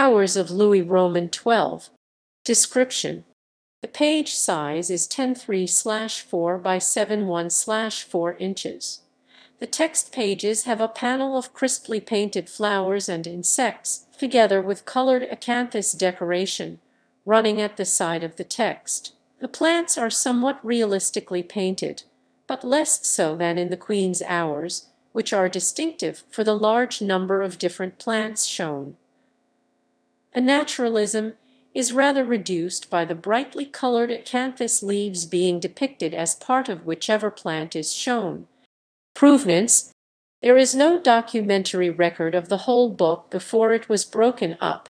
Hours of Louis Roman XII. Description. The page size is 10.3/4 by 7.1/4 inches. The text pages have a panel of crisply painted flowers and insects, together with colored acanthus decoration, running at the side of the text. The plants are somewhat realistically painted, but less so than in the Queen's Hours, which are distinctive for the large number of different plants shown. The naturalism is rather reduced by the brightly coloured acanthus leaves being depicted as part of whichever plant is shown. Provenance There is no documentary record of the whole book before it was broken up.